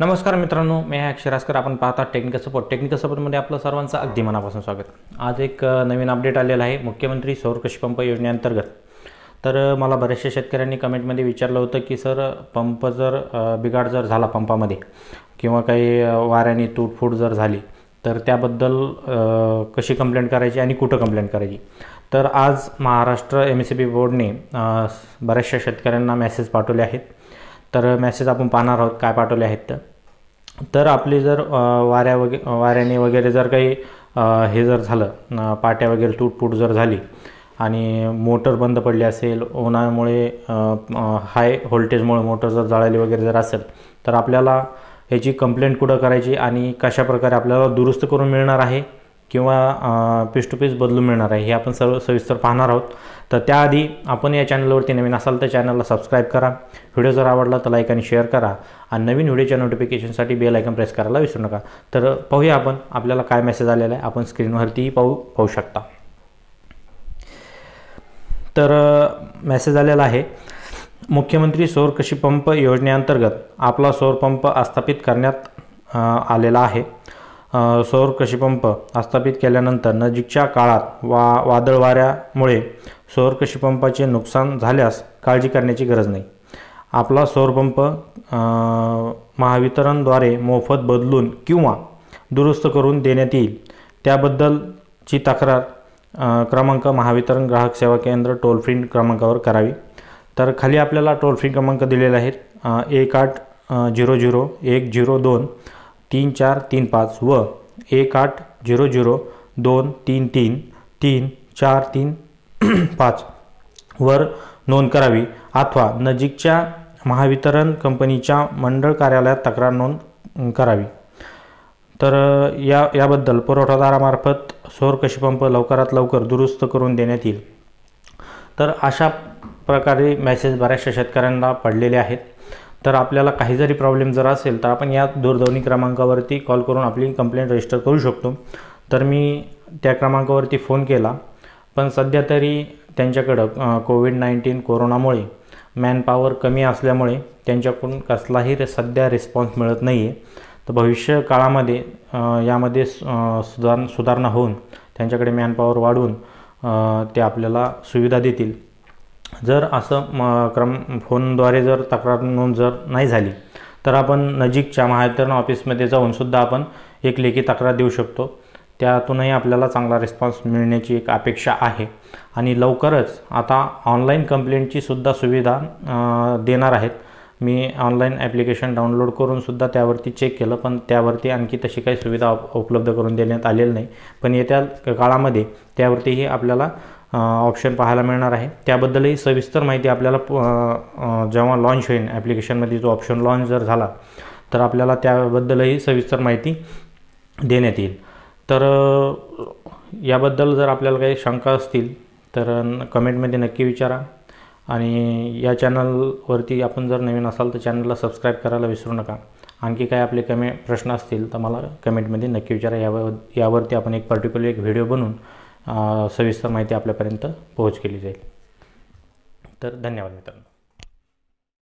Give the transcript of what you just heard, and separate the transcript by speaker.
Speaker 1: नमस्कार मित्रांनो मी आहे अक्षरास्कर आपण पाहता टेक्निकल सपोर्ट टेक्निकल सपोर्टमध्ये आपलं सर्वांचं अगदी मनापासून स्वागत आज एक नवीन अपडेट आलेला आहे मुख्यमंत्री सौर कृषी पंप योजनेअंतर्गत तर मला बऱ्याचशा शेतकऱ्यांनी कमेंटमध्ये विचारलं होतं की सर पंप जर बिघाड जर झाला पंपामध्ये किंवा काही वाऱ्याने तूटफूट जर झाली तर त्याबद्दल कशी कंप्लेंट करायची आणि कुठं कंप्लेंट करायची तर आज Maharashtra M S C B बोर्डने बऱ्याचशा शेतकऱ्यांना मेसेज पाठवले आहेत तर मेसेज आपण पाहणार आहोत काय पाठवले आहेत तर आपली जर वाऱ्या वगे वाऱ्याने वगैरे जर काही हे जर झालं पाट्या वगैरे तुटपूट जर झाली आणि मोटर बंद पडली असेल उन्हामुळे हाय व्होल्टेजमुळे मोटर जर जळाली वगैरे जर असेल तर आपल्याला ह्याची कंप्लेंट कुठं करायची आणि कशाप्रकारे आपल्याला दुरुस्त करून मिळणार आहे किंवा पीस टू पीस बदलून मिळणार आहे हे आपण सर्व सविस्तर पाहणार आहोत तर त्याआधी आपण या चॅनलवरती नवीन असाल तर चॅनलला सबस्क्राईब करा व्हिडिओ जर आवडला तर लाईक आणि शेअर करा आणि नवीन व्हिडिओच्या नोटिफिकेशनसाठी बेल आयकन प्रेस करायला विसरू नका तर पाहूया आपण आपल्याला काय मेसेज आलेला आहे आपण स्क्रीनवरतीही पाहू पाहू शकता तर मेसेज आलेला आहे मुख्यमंत्री सौर कृषी पंप योजनेअंतर्गत आपला सौर पंप आस्थापित करण्यात आलेला आहे सौर कृषीपंप आस्थापित केल्यानंतर नजीकच्या काळात वा वादळ वाऱ्यामुळे सौर कृषीपंपाचे नुकसान झाल्यास काळजी करण्याची गरज नाही आपला सौरपंप महावितरणद्वारे मोफत बदलून किंवा दुरुस्त करून देण्यात येईल त्याबद्दलची तक्रार क्रमांक महावितरण ग्राहक सेवा केंद्र टोल फ्री क्रमांकावर करावी तर खाली आपल्याला टोल फ्री क्रमांक दिलेला आहे एक आठ झिरो झिरो एक झिरो दोन तीन चार तीन पाच व एक आठ झिरो झिरो दोन तीन तीन तीन चार तीन पाच वर नोंद करावी अथवा नजीकच्या महावितरण कंपनीच्या मंडळ कार्यालयात तक्रार नोंद करावी तर या याबद्दल पुरवठादारामार्फत सौर कशीपंप लवकरात लवकर दुरुस्त करून देण्यात येईल तर अशा प्रकारे मेसेज बऱ्याचशा शेतकऱ्यांना पडलेले आहेत तर आपल्याला काही जरी प्रॉब्लेम जर असेल तर आपण या दूरध्वनी क्रमांकावरती कॉल करून आपली कंप्लेंट रजिस्टर करू शकतो तर मी त्या क्रमांकावरती फोन केला पण सध्या तरी त्यांच्याकडं कोविड नाईन्टीन कोरोनामुळे मॅनपॉवर कमी असल्यामुळे त्यांच्याकडून कसलाही रे सध्या रिस्पॉन्स मिळत नाही आहे तर भविष्य काळामध्ये यामध्ये सुधार सुधारणा होऊन त्यांच्याकडे मॅनपॉवर वाढवून ते आपल्याला सुविधा देतील जर असं म क्रम फोनद्वारे जर तक्रार नोंद जर नाही झाली तर आपण नजीकच्या महावितरण ऑफिसमध्ये जाऊनसुद्धा आपण एक लेखी तक्रार देऊ शकतो त्यातूनही आपल्याला चांगला रिस्पॉन्स मिळण्याची एक अपेक्षा आहे आणि लवकरच आता ऑनलाईन कंप्लेंटची सुद्धा सुविधा देणार आहेत मी ऑनलाईन ॲप्लिकेशन डाउनलोड करूनसुद्धा त्यावरती चेक केलं पण त्यावरती आणखी तशी काही सुविधा उपलब्ध करून देण्यात आलेली नाही पण येत्या काळामध्ये त्यावरतीही आपल्याला ऑप्शन पाहायला मिळणार आहे त्याबद्दलही सविस्तर माहिती आपल्याला जेव्हा लॉन्च होईल ॲप्लिकेशनमध्ये जो ऑप्शन लॉन्च जर झाला तर आपल्याला त्याबद्दलही सविस्तर माहिती देण्यात येईल तर याबद्दल जर आपल्याला काही शंका असतील तर कमेंटमध्ये नक्की विचारा आणि या चॅनलवरती आपण जर नवीन असाल तर चॅनलला सबस्क्राईब करायला विसरू नका आणखी काय आपले कमे प्रश्न असतील तर मला कमेंटमध्ये नक्की विचारा यावर यावरती आपण एक पर्टिक्युलर एक व्हिडिओ बनून सविस्तर माहिती आपल्यापर्यंत पोहोच केली जाईल तर धन्यवाद मित्रांनो